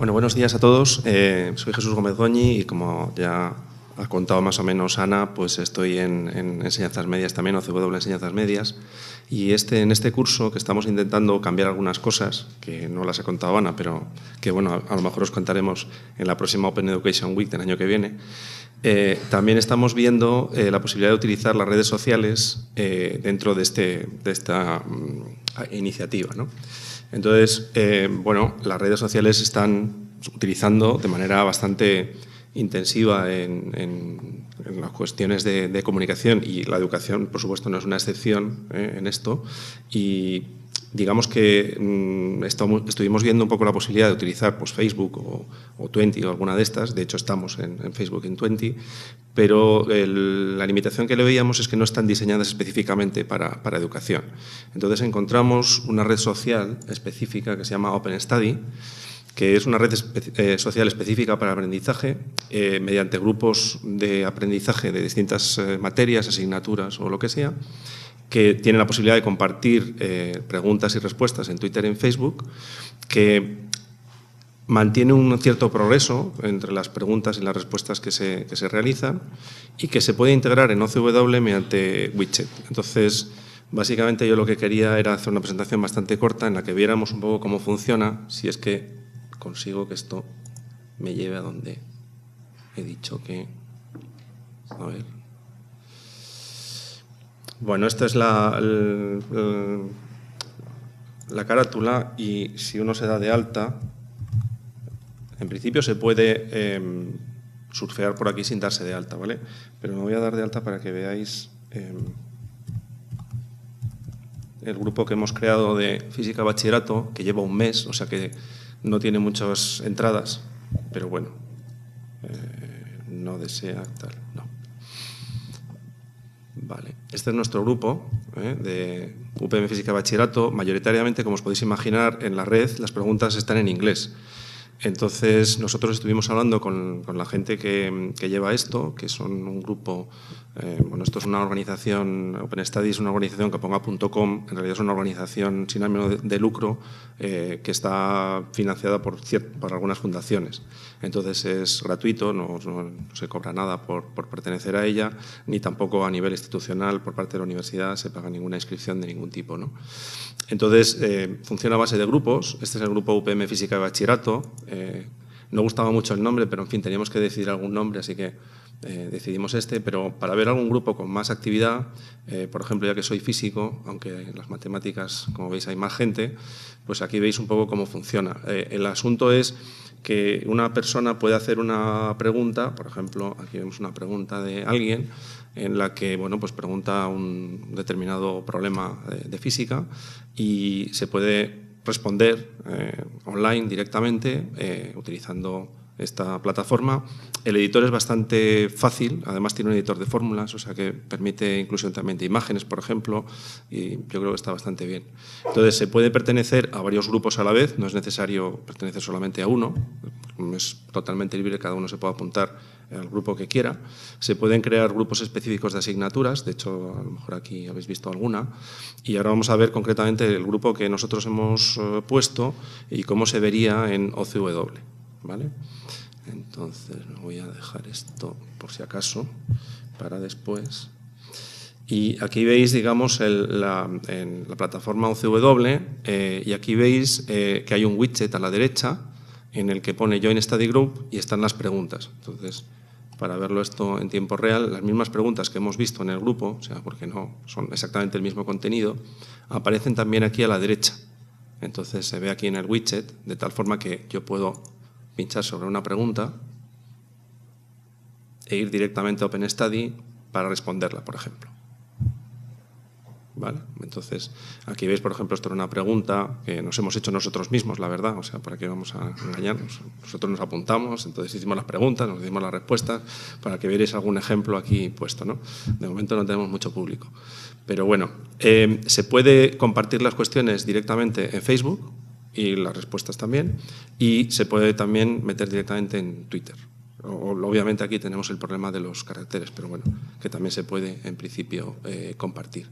Bueno, buenos días a todos. Eh, soy Jesús Gómez Doñi y como ya ha contado más o menos Ana, pues estoy en, enseñanzas medias también, o CW Enseñanzas Medias. Y este, en este curso que estamos intentando cambiar algunas cosas, que no las ha contado Ana, pero que bueno, a, lo mejor os contaremos en la próxima Open Education Week del año que viene, eh, también estamos viendo eh, la posibilidad de utilizar las redes sociales dentro de, este, de esta mm, iniciativa. ¿no? Entonces, eh, bueno, las redes sociales están utilizando de manera bastante intensiva en, las cuestiones de, comunicación y la educación, por supuesto, no es una excepción eh, en esto. Y digamos que mm, estamos, estuvimos viendo un poco la posibilidad de utilizar pues, Facebook o, o 20 o alguna de estas, de hecho estamos en, Facebook en 20, pero la limitación que le veíamos es que no están diseñadas específicamente para, para, educación. Entonces encontramos una red social específica que se llama Open Study, que es una red eh, social específica para aprendizaje, eh, mediante grupos de aprendizaje de distintas eh, materias, asignaturas o lo que sea, que tiene la posibilidad de compartir eh, preguntas y respuestas en Twitter y en Facebook, que mantiene un cierto progreso entre las preguntas y las respuestas que se, realizan y que se puede integrar en OCW mediante widget. Entonces, básicamente yo lo que quería era hacer una presentación bastante corta en la que viéramos un poco cómo funciona, si es que consigo que esto me lleve a donde he dicho que... A bueno, esta es la, la carátula y si uno se da de alta, en principio se puede em, surfear por aquí sin darse de alta, ¿vale? Pero me voy a dar de alta para que veáis em, el grupo que hemos creado de física bachillerato, que lleva un mes, o sea que no tiene muchas entradas, pero bueno, eh, no desea tal, no. Vale. Este es nuestro grupo ¿eh? de UPM Física Bachillerato. Mayoritariamente, como os podéis imaginar, en la red las preguntas están en inglés. Entonces nosotros estuvimos hablando con, la gente que, lleva esto, que son un grupo, eh, bueno, esto es una organización, Open Studies es una organización que ponga.com, en realidad es una organización sin ánimo de, lucro eh, que está financiada por, algunas fundaciones. Entonces es gratuito, no, se cobra nada por, pertenecer a ella, ni tampoco a nivel institucional por parte de la universidad se paga ninguna inscripción de ningún tipo. ¿no? Entonces eh, funciona a base de grupos, este es el grupo UPM Física de Bachillerato, eh, no gustaba mucho el nombre, pero en fin, teníamos que decidir algún nombre, así que eh, decidimos este. Pero para ver algún grupo con más actividad, eh, por ejemplo, ya que soy físico, aunque en las matemáticas, como veis, hay más gente, pues aquí veis un poco cómo funciona. el asunto es que una persona puede hacer una pregunta, por ejemplo, aquí vemos una pregunta de alguien en la que bueno, pues pregunta un determinado problema de física y se puede responder eh, online directamente eh, utilizando esta plataforma. El editor es bastante fácil, además tiene un editor de fórmulas, o sea que permite inclusión también de imágenes, por ejemplo, y yo creo que está bastante bien. Entonces, se puede pertenecer a varios grupos a la vez, no es necesario pertenecer solamente a uno, es totalmente libre, cada uno se puede apuntar el grupo que quiera. Se pueden crear grupos específicos de asignaturas, de hecho, a lo mejor aquí habéis visto alguna, y ahora vamos a ver concretamente el grupo que nosotros hemos eh, puesto y cómo se vería en OCW. ¿vale? Entonces, voy a dejar esto por si acaso para después. Y aquí veis, digamos, la, en la plataforma OCW eh, y aquí veis eh, que hay un widget a la derecha en el que pone Join Study Group y están las preguntas. Entonces, para verlo esto en tiempo real, las mismas preguntas que hemos visto en el grupo, o sea, porque no son exactamente el mismo contenido, aparecen también aquí a la derecha. Entonces se ve aquí en el widget, de tal forma que yo puedo pinchar sobre una pregunta e ir directamente a Open Study para responderla, por ejemplo. Entonces, aquí veis, por ejemplo, esto era una pregunta que nos hemos hecho nosotros mismos, la verdad, o sea, ¿para qué vamos a engañarnos? Nosotros nos apuntamos, entonces hicimos las preguntas, nos dimos las respuestas, para que veáis algún ejemplo aquí puesto, ¿no? De momento no tenemos mucho público. Pero bueno, eh, se puede compartir las cuestiones directamente en Facebook y las respuestas también, y se puede también meter directamente en Twitter. obviamente aquí tenemos el problema de los caracteres, pero bueno, que también se puede en principio eh, compartir.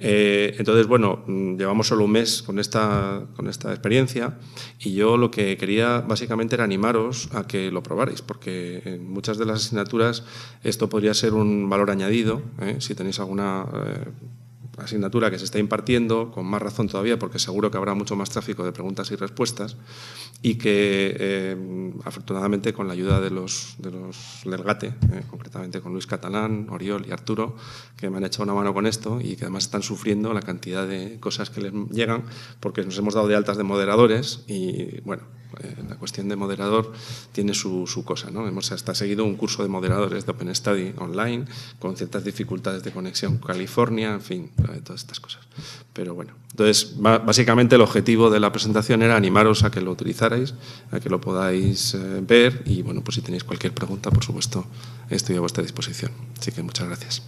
Eh, entonces, bueno, mm, llevamos solo un mes con esta, con esta experiencia y yo lo que quería básicamente era animaros a que lo probarais, porque en muchas de las asignaturas esto podría ser un valor añadido, ¿eh? si tenéis alguna... Eh, asignatura que se está impartiendo, con más razón todavía, porque seguro que habrá mucho más tráfico de preguntas y respuestas, y que eh, afortunadamente con la ayuda de los, de los del GATE, eh, concretamente con Luis Catalán, Oriol y Arturo, que me han echado una mano con esto y que además están sufriendo la cantidad de cosas que les llegan, porque nos hemos dado de altas de moderadores y bueno, eh, la cuestión de moderador tiene su, cosa. ¿no? Hemos hasta seguido un curso de moderadores de Open Study online, con ciertas dificultades de conexión California, en fin de todas estas cosas. Pero bueno, entonces básicamente el objetivo de la presentación era animaros a que lo utilizarais, a que lo podáis eh, ver y bueno, pues si tenéis cualquier pregunta, por supuesto, estoy a vuestra disposición. Así que muchas gracias.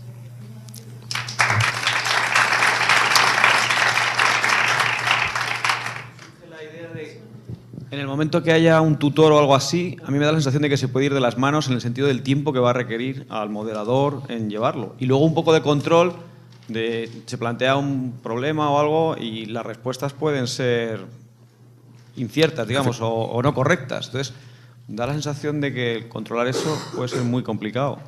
En el momento que haya un tutor o algo así, a mí me da la sensación de que se puede ir de las manos en el sentido del tiempo que va a requerir al moderador en llevarlo. Y luego un poco de control se plantea un problema o algo y las respuestas pueden ser inciertas, digamos, o, o no correctas. Entonces, da la sensación de que controlar eso puede ser muy complicado.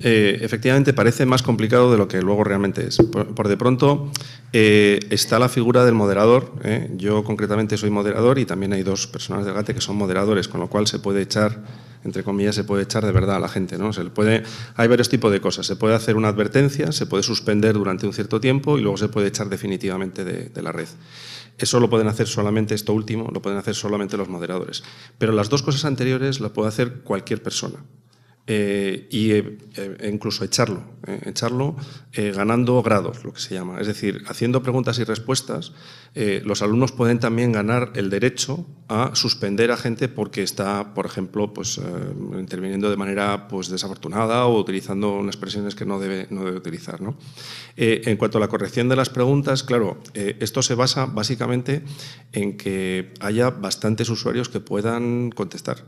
Eh, efectivamente parece más complicado de lo que luego realmente es. Por, de pronto eh, está la figura del moderador. ¿eh? Yo concretamente soy moderador y también hay dos personas del GATE que son moderadores, con lo cual se puede echar, entre comillas, se puede echar de verdad a la gente. ¿no? Se puede, hay varios tipos de cosas. Se puede hacer una advertencia, se puede suspender durante un cierto tiempo y luego se puede echar definitivamente de, de la red. Eso lo pueden hacer solamente, esto último, lo pueden hacer solamente los moderadores. Pero las dos cosas anteriores las puede hacer cualquier persona eh, y eh, eh, incluso echarlo, eh, echarlo ganando grados, lo que se llama. Es decir, haciendo preguntas y respuestas, los alumnos pueden también ganar el derecho a suspender a gente porque está, por ejemplo, pues, interviniendo de manera pues, desafortunada o utilizando unas expresiones que no debe, no debe utilizar. ¿no? en cuanto a la corrección de las preguntas, claro, esto se basa básicamente en que haya bastantes usuarios que puedan contestar.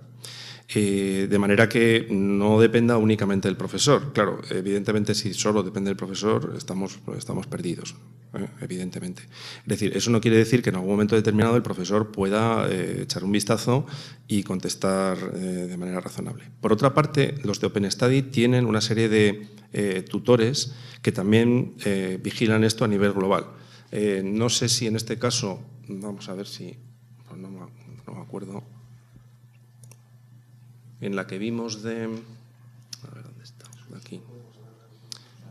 Eh, de manera que no dependa únicamente del profesor. Claro, evidentemente si solo depende del profesor estamos, estamos perdidos, ¿eh? evidentemente. Es decir, eso no quiere decir que en algún momento determinado el profesor pueda eh, echar un vistazo y contestar de manera razonable. Por otra parte, los de OpenStudy tienen una serie de tutores que también vigilan esto a nivel global. no sé si en este caso, vamos a ver si, pues no me acuerdo, en la que vimos de... A ver, ¿dónde está? Aquí.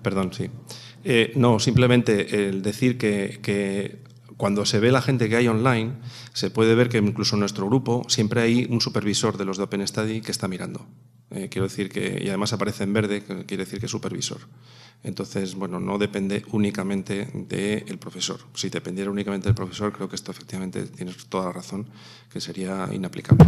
Perdón, sí. Eh, no, simplemente el decir que, cuando se ve la gente que hay online, se puede ver que incluso en nuestro grupo siempre hay un supervisor de los de OpenStudy que está mirando. Eh, quiero decir que, y además aparece en verde, quiere decir que es supervisor. Entonces, bueno, no depende únicamente del profesor. Si dependiera únicamente del profesor, creo que esto efectivamente tienes toda la razón, que sería inaplicable.